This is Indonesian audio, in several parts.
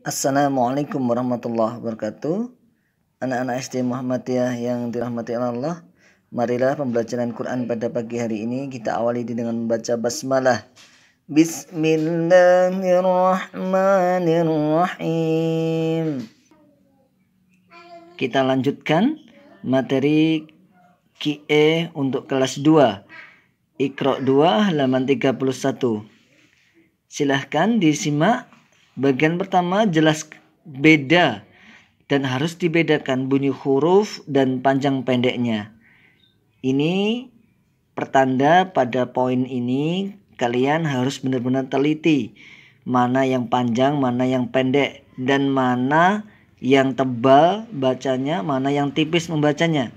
Assalamualaikum warahmatullahi wabarakatuh Anak-anak SD Muhammadiyah yang dirahmati Allah Marilah pembelajaran Quran pada pagi hari ini Kita awali dengan membaca basmalah Bismillahirrahmanirrahim Kita lanjutkan materi QE untuk kelas 2 ikro 2 halaman 31 Silahkan disimak Bagian pertama jelas beda dan harus dibedakan bunyi huruf dan panjang pendeknya. Ini pertanda pada poin ini kalian harus benar-benar teliti mana yang panjang, mana yang pendek dan mana yang tebal bacanya, mana yang tipis membacanya.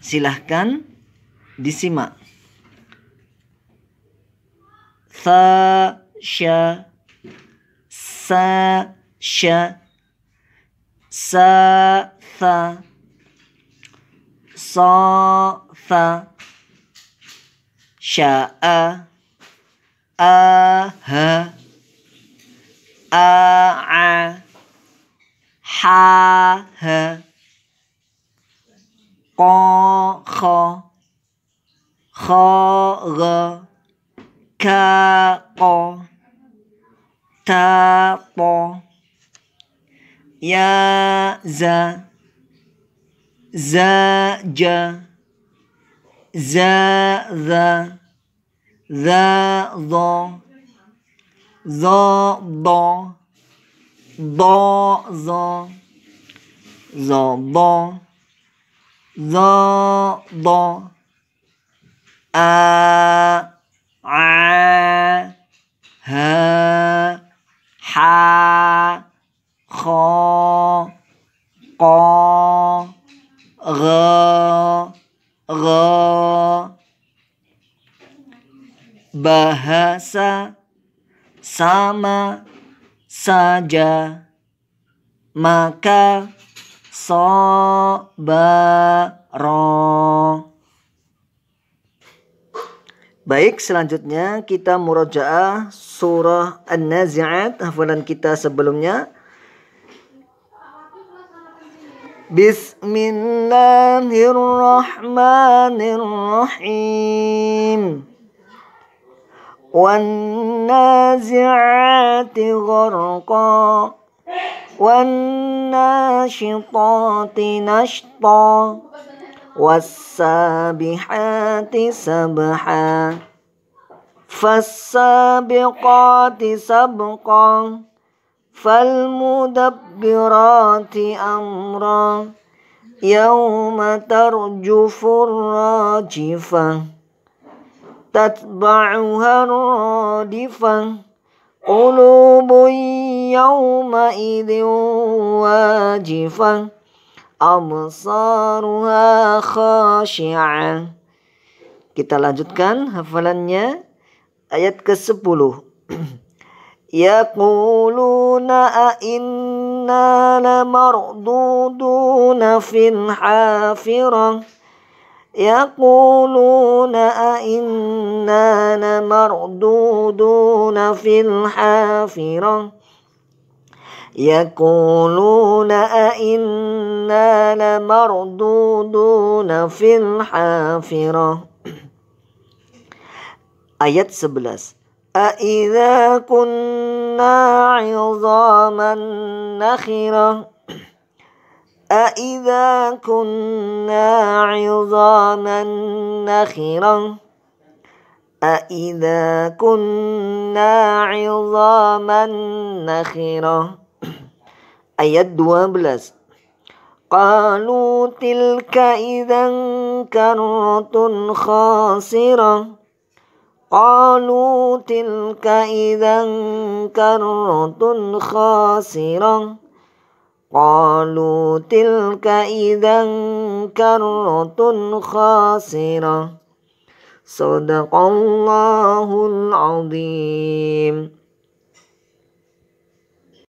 Silahkan disimak. Sa 沙，沙沙，沙沙，沙沙，沙啊，啊哈，啊啊，哈哈，啊哈，哈啊。Tako. Tapo. Za ba. Zada. Zado. Za ba. Za ba. A. ra ra bahasa sama saja maka ro Baik, selanjutnya kita murojaah surah An-Nazi'at hafalan kita sebelumnya بسم الله الرحمن الرحيم والنازعات غرقا والناشطات نشطا والسابحات سبحا فالسابقات سبقا فالمدبرات أمرا يوم ترجف الراجفة تتبعها الرادفة قلوب يومئذ واجفة أبصارها خاشعة Kita lanjutkan hafalannya ayat ke-10. يقولون أئنا لمردودون في الحافرة يقولون أئنا لمردودون في الحافرة يقولون أئنا لمردودون في الحافرة آيات 11 أإذا كنا عظاما نخرة أإذا كنا عظاما نخرة أإذا كنا عظاما نخرة Ayat آية 12 قالوا تلك إذا كرة خاسرة قالوا تلك إذا كرة خاسرة قالوا تلك إذا كرة خاسرة صدق الله العظيم